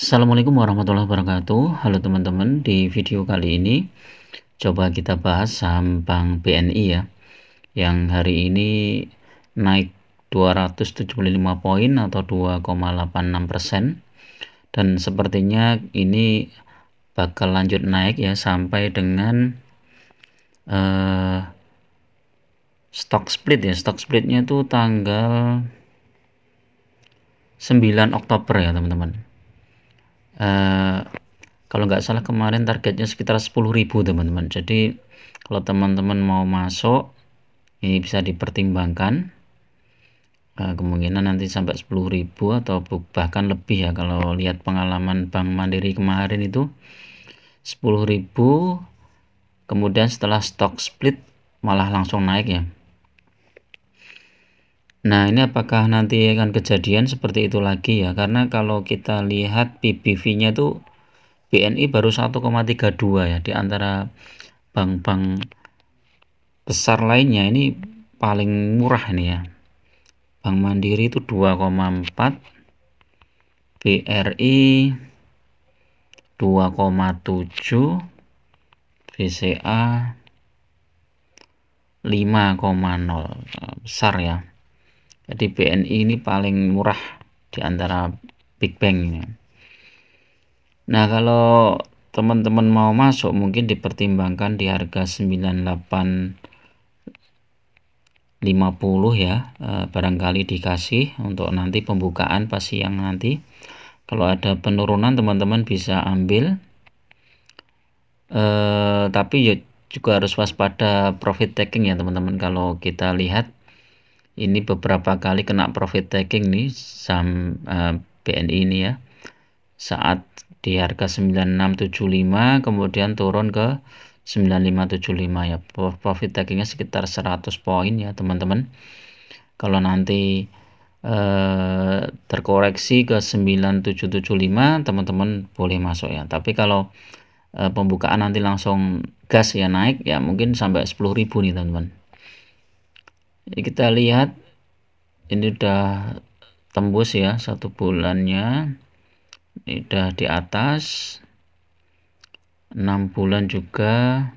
Assalamualaikum warahmatullahi wabarakatuh Halo teman-teman di video kali ini coba kita bahas saham bank BNI ya yang hari ini naik 275 poin atau 2,86 persen dan sepertinya ini bakal lanjut naik ya sampai dengan eh, stock split ya stock splitnya itu tanggal 9 Oktober ya teman-teman uh, kalau nggak salah kemarin targetnya sekitar 10.000 teman-teman jadi kalau teman-teman mau masuk ini bisa dipertimbangkan uh, kemungkinan nanti sampai 10.000 atau bahkan lebih ya kalau lihat pengalaman Bank Mandiri kemarin itu 10.000 kemudian setelah stock split malah langsung naik ya Nah, ini apakah nanti akan kejadian seperti itu lagi ya? Karena kalau kita lihat PBV-nya itu BNI baru 1,32 ya di antara bank-bank besar lainnya ini paling murah ini ya. Bank Mandiri itu 2,4 BRI 2,7 VCA 5,0 besar ya jadi BNI ini paling murah di antara Big Bang ini. nah kalau teman-teman mau masuk mungkin dipertimbangkan di harga 98 50 ya eh, barangkali dikasih untuk nanti pembukaan pasti yang nanti kalau ada penurunan teman-teman bisa ambil eh, tapi ya juga harus waspada profit taking ya teman-teman kalau kita lihat ini beberapa kali kena profit taking nih saham uh, eh, BNI ini ya saat di harga 9675 kemudian turun ke 9575 ya profit takingnya sekitar 100 poin ya teman-teman kalau nanti eh, terkoreksi ke 9775 teman-teman boleh masuk ya tapi kalau eh, pembukaan nanti langsung gas ya naik ya mungkin sampai 10.000 nih teman-teman jadi kita lihat ini udah tembus ya satu bulannya. Ini udah di atas. enam bulan juga.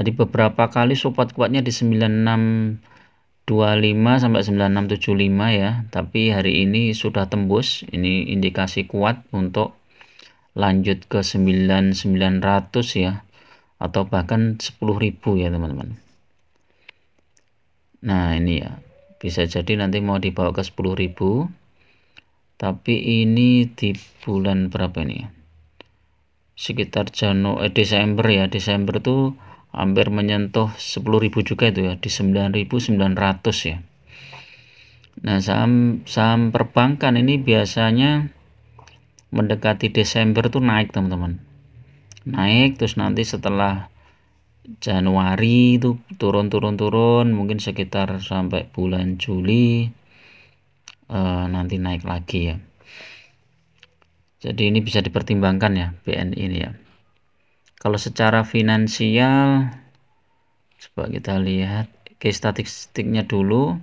Jadi beberapa kali support kuatnya di 9625 sampai 9675 ya tapi hari ini sudah tembus ini indikasi kuat untuk lanjut ke 9900 ya atau bahkan 10.000 ya teman-teman nah ini ya bisa jadi nanti mau dibawa ke 10.000 tapi ini di bulan berapa ini ya sekitar Janu eh, Desember ya Desember tuh hampir menyentuh 10.000 juga itu ya di 9.900 ya Nah saham saham perbankan ini biasanya mendekati Desember tuh naik teman-teman naik terus nanti setelah Januari itu turun-turun-turun mungkin sekitar sampai bulan Juli e, nanti naik lagi ya jadi ini bisa dipertimbangkan ya BNI ini ya kalau secara finansial coba kita lihat ke statistiknya dulu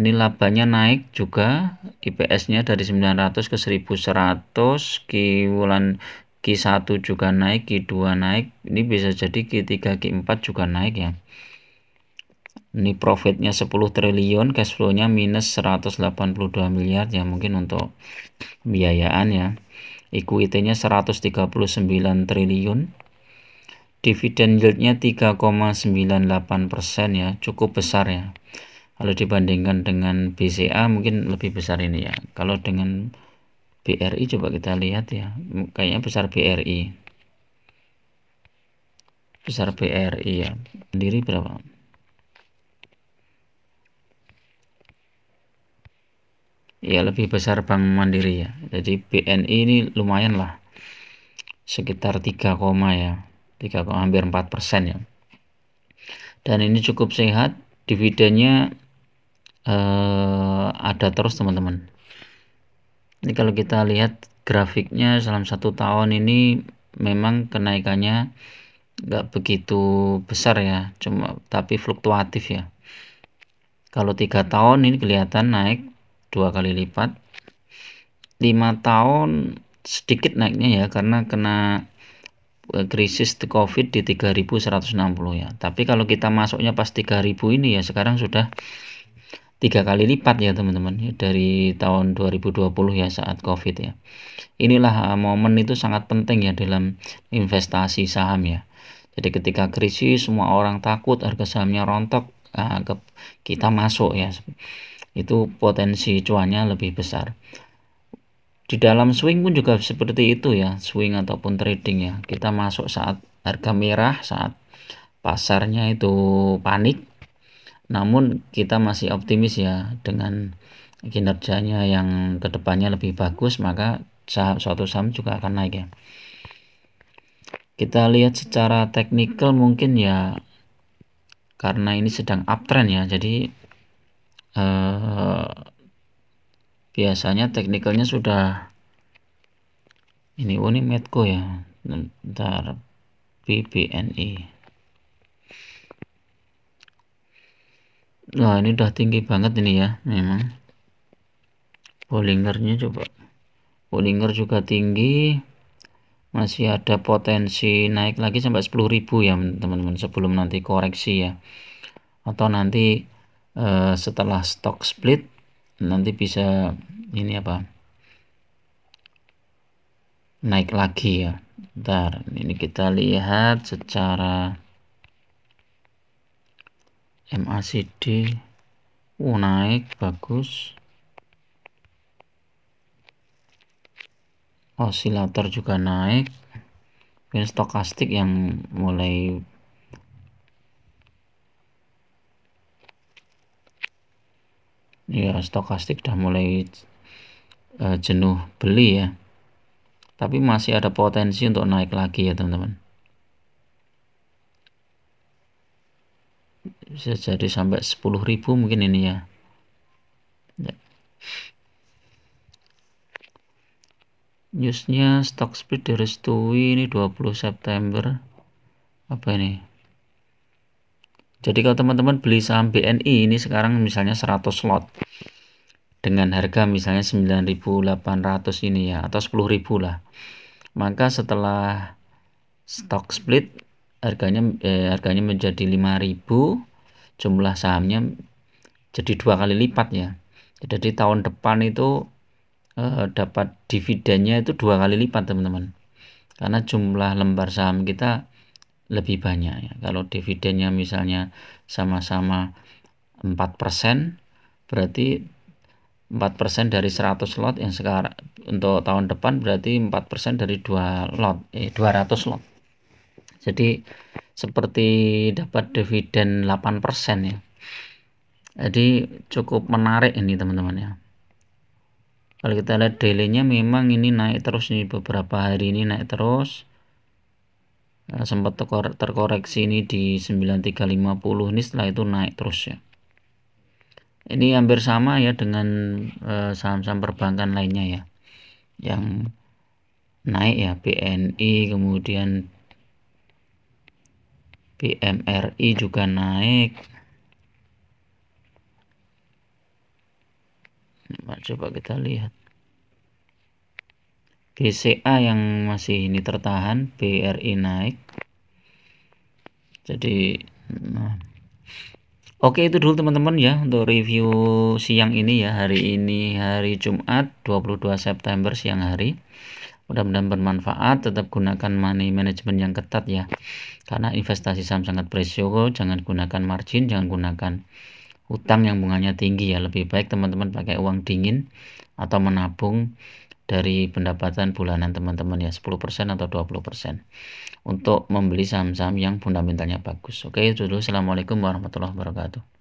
ini labanya naik juga IPS nya dari 900 ke 1100 kiwulan Q1 juga naik, Q2 naik. Ini bisa jadi Q3, Q4 juga naik ya. Ini profitnya 10 triliun, cash flow-nya minus 182 miliar ya mungkin untuk biayaan ya. Equity-nya 139 triliun. Dividen yield-nya 3,98 persen ya, cukup besar ya. Kalau dibandingkan dengan BCA mungkin lebih besar ini ya. Kalau dengan BRI coba kita lihat ya kayaknya besar BRI besar BRI ya sendiri berapa ya lebih besar Bank Mandiri ya jadi BNI ini lumayan lah sekitar 3, ya 3, hampir 4 persen ya dan ini cukup sehat dividennya eh, ada terus teman-teman ini kalau kita lihat grafiknya dalam satu tahun ini memang kenaikannya nggak begitu besar ya, cuma tapi fluktuatif ya. Kalau tiga tahun ini kelihatan naik dua kali lipat, lima tahun sedikit naiknya ya karena kena e, krisis di COVID di 3160 ya. Tapi kalau kita masuknya pas 3000 ini ya sekarang sudah tiga kali lipat ya teman-teman ya, dari tahun 2020 ya saat covid ya inilah eh, momen itu sangat penting ya dalam investasi saham ya jadi ketika krisis semua orang takut harga sahamnya rontok eh, kita masuk ya itu potensi cuannya lebih besar di dalam swing pun juga seperti itu ya swing ataupun trading ya kita masuk saat harga merah saat pasarnya itu panik namun kita masih optimis ya dengan kinerjanya yang kedepannya lebih bagus maka saham suatu saham juga akan naik ya kita lihat secara teknikal mungkin ya karena ini sedang uptrend ya jadi eh, biasanya teknikalnya sudah ini oh ini Medco ya ntar BBNI Nah, ini udah tinggi banget ini ya, memang. Bollingernya coba. Bollinger juga tinggi. Masih ada potensi naik lagi sampai 10.000 ya, teman-teman, sebelum nanti koreksi ya. Atau nanti eh, setelah stock split nanti bisa ini apa? naik lagi ya. Bentar, ini kita lihat secara MACD uh, naik bagus osilator juga naik pin stokastik yang mulai ya stokastik sudah mulai uh, jenuh beli ya tapi masih ada potensi untuk naik lagi ya teman-teman bisa jadi sampai sepuluh ribu, mungkin ini ya. ya. Newsnya stock split direstui ini 20 September. Apa ini? Jadi kalau teman-teman beli saham BNI ini sekarang misalnya 100 slot dengan harga misalnya 9.800 ini ya atau 10.000 lah. Maka setelah stock split harganya eh, harganya menjadi 5000 jumlah sahamnya jadi dua kali lipat ya jadi tahun depan itu eh, dapat dividennya itu dua kali lipat teman-teman karena jumlah lembar saham kita lebih banyak ya. kalau dividennya misalnya sama-sama 4% berarti 4% dari 100 lot yang sekarang untuk tahun depan berarti 4% dari 2 lot eh 200 lot. Jadi seperti dapat dividen 8% ya. Jadi cukup menarik ini teman-teman ya. Kalau kita lihat dailynya memang ini naik terus nih beberapa hari ini naik terus. Nah, sempat terkoreksi ini di 9350 ini setelah itu naik terus ya. Ini hampir sama ya dengan eh, saham-saham perbankan lainnya ya. Yang naik ya BNI kemudian PMRI juga naik nah, coba kita lihat BCA yang masih ini tertahan BRI naik jadi nah. oke itu dulu teman-teman ya untuk review siang ini ya hari ini hari Jumat 22 September siang hari mudah-mudahan bermanfaat tetap gunakan money management yang ketat ya karena investasi saham sangat berisiko, jangan gunakan margin, jangan gunakan utang yang bunganya tinggi ya. Lebih baik teman-teman pakai uang dingin atau menabung dari pendapatan bulanan teman-teman ya 10% atau 20% untuk membeli saham-saham yang fundamentalnya bagus. Oke, dulu Assalamualaikum warahmatullahi wabarakatuh.